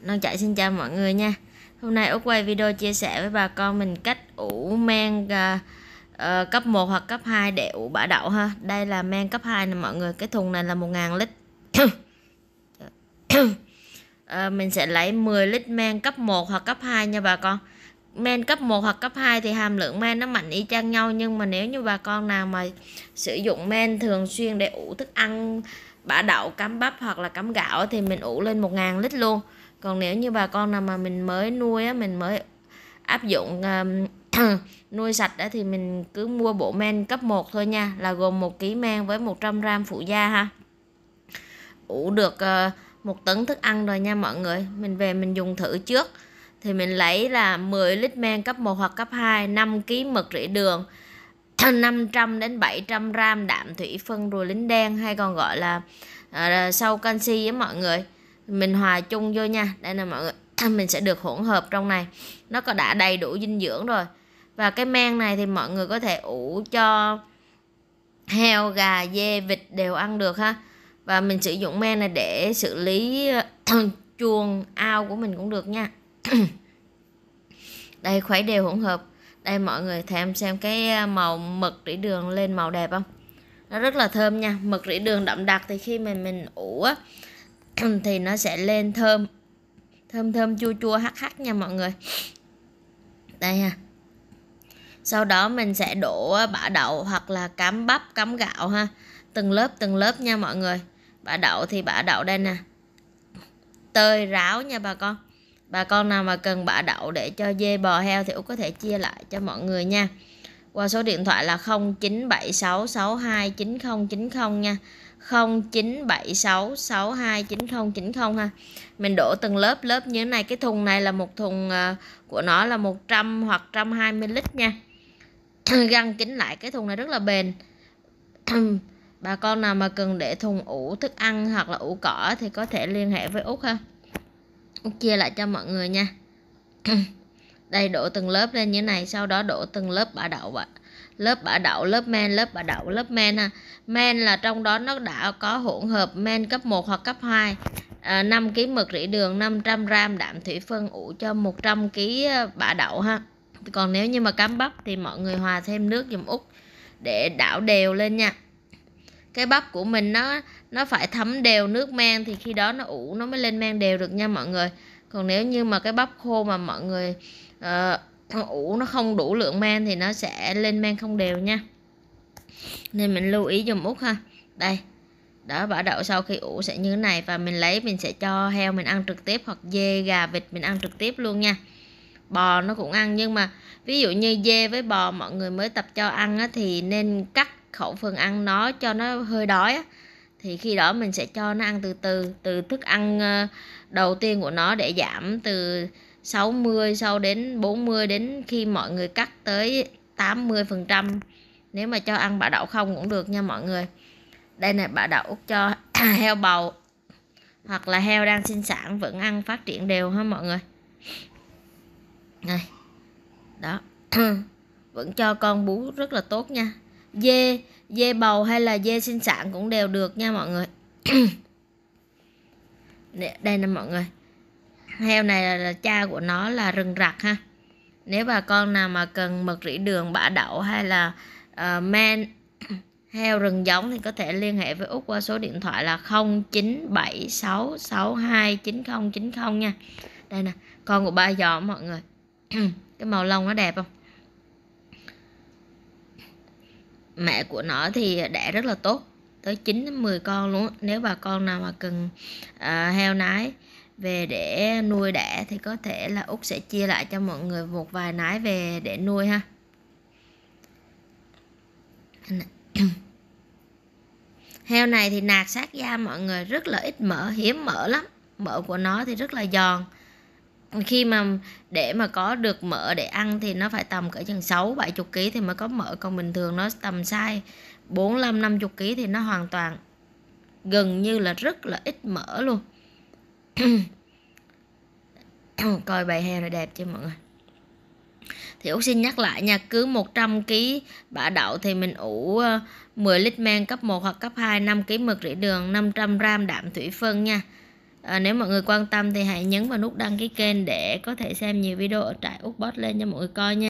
nông chạy xin chào mọi người nha Hôm nay Út quay video chia sẻ với bà con mình cách ủ men uh, uh, cấp 1 hoặc cấp 2 để ủ bã đậu ha Đây là men cấp 2 nè mọi người Cái thùng này là 1.000 lít uh, Mình sẽ lấy 10 lít men cấp 1 hoặc cấp 2 nha bà con men cấp 1 hoặc cấp 2 thì hàm lượng men nó mạnh y chang nhau nhưng mà nếu như bà con nào mà sử dụng men thường xuyên để ủ thức ăn bã đậu cắm bắp hoặc là cắm gạo thì mình ủ lên 1.000 lít luôn còn nếu như bà con nào mà mình mới nuôi á mình mới áp dụng um, nuôi sạch á thì mình cứ mua bộ men cấp 1 thôi nha là gồm một kg men với 100 gram phụ da ha ủ được uh, một tấn thức ăn rồi nha mọi người mình về mình dùng thử trước thì mình lấy là 10 lít men cấp 1 hoặc cấp 2 5 kg mật rễ đường 500 đến 700 gram đạm thủy phân rùa lính đen hay còn gọi là à, sâu canxi với mọi người mình hòa chung vô nha đây là mọi người mình sẽ được hỗn hợp trong này nó có đã đầy đủ dinh dưỡng rồi và cái men này thì mọi người có thể ủ cho heo gà dê vịt đều ăn được ha và mình sử dụng men này để xử lý à, chuồng ao của mình cũng được nha đây khuấy đều hỗn hợp đây mọi người thèm xem cái à, màu mực rỉ đường lên màu đẹp không nó rất là thơm nha mực rỉ đường đậm đặc thì khi mình mình ủ á, thì nó sẽ lên thơm thơm thơm chua chua hắc hắc nha mọi người đây ha sau đó mình sẽ đổ à, bã đậu hoặc là cám bắp cám gạo ha từng lớp từng lớp nha mọi người bã đậu thì bã đậu đây nè tơi ráo nha bà con bà con nào mà cần bã đậu để cho dê bò heo thì Út có thể chia lại cho mọi người nha qua số điện thoại là 0976629090 nha 0976629090 ha mình đổ từng lớp lớp như thế này cái thùng này là một thùng à, của nó là 100 hoặc 120 lít nha găng kín lại cái thùng này rất là bền bà con nào mà cần để thùng ủ thức ăn hoặc là ủ cỏ thì có thể liên hệ với út ha chia lại cho mọi người nha đây đổ từng lớp lên như này sau đó đổ từng lớp bả đậu ạ lớp bả đậu lớp men lớp bả đậu lớp men ha men là trong đó nó đã có hỗn hợp men cấp 1 hoặc cấp 2 à, 5 kg mực rỉ đường 500 g đạm thủy phân ủ cho 100 kg à, bả đậu ha còn nếu như mà cắm bắp thì mọi người hòa thêm nước dùm út để đảo đều lên nha cái bắp của mình nó nó phải thấm đều nước men thì khi đó nó ủ nó mới lên men đều được nha mọi người còn nếu như mà cái bắp khô mà mọi người uh, ủ nó không đủ lượng men thì nó sẽ lên men không đều nha nên mình lưu ý dùm út ha đây đó bả đậu sau khi ủ sẽ như thế này và mình lấy mình sẽ cho heo mình ăn trực tiếp hoặc dê gà vịt mình ăn trực tiếp luôn nha bò nó cũng ăn nhưng mà ví dụ như dê với bò mọi người mới tập cho ăn á, thì nên cắt khẩu phần ăn nó cho nó hơi đói á thì khi đó mình sẽ cho nó ăn từ từ từ thức ăn ờ, đầu tiên của nó để giảm từ 60 sau đến 40 đến khi mọi người cắt tới 80% nếu mà cho ăn bã đậu không cũng được nha mọi người đây này bã đậu cho heo bầu hoặc là heo đang sinh sản vẫn ăn phát triển đều ha mọi người này đó vẫn cho con bú rất là tốt nha dê dê bầu hay là dê sinh sản cũng đều được nha mọi người đây nè mọi người heo này là, là cha của nó là rừng rặc ha nếu bà con nào mà cần mật rỉ đường bã đậu hay là uh, men heo rừng giống thì có thể liên hệ với út qua số điện thoại là 0976629090 nha. Đây nè, con của ba giò mọi người. Cái màu lông nó đẹp không? mẹ của nó thì đẻ rất là tốt tới 9 đến 10 con luôn nếu bà con nào mà cần à, heo nái về để nuôi đẻ thì có thể là út sẽ chia lại cho mọi người một vài nái về để nuôi ha heo này thì nạc sát da mọi người rất là ít mỡ hiếm mỡ lắm mỡ của nó thì rất là giòn khi mà để mà có được mỡ để ăn thì nó phải tầm cỡ chừng 6 70 kg thì mới có mỡ còn bình thường nó tầm size 45 50 kg thì nó hoàn toàn gần như là rất là ít mỡ luôn. Coi bài hè này đẹp chưa mọi người? Thì út xin nhắc lại nha, cứ 100 kg bã đậu thì mình ủ 10 ờ, lít men cấp 1 hoặc cấp 2, 5 kg mực rỉ đường, 500 g đạm thủy phân nha à, nếu mọi người quan tâm thì hãy nhấn vào nút đăng ký kênh để có thể xem nhiều video ở trại Úc Bot lên cho mọi người coi nha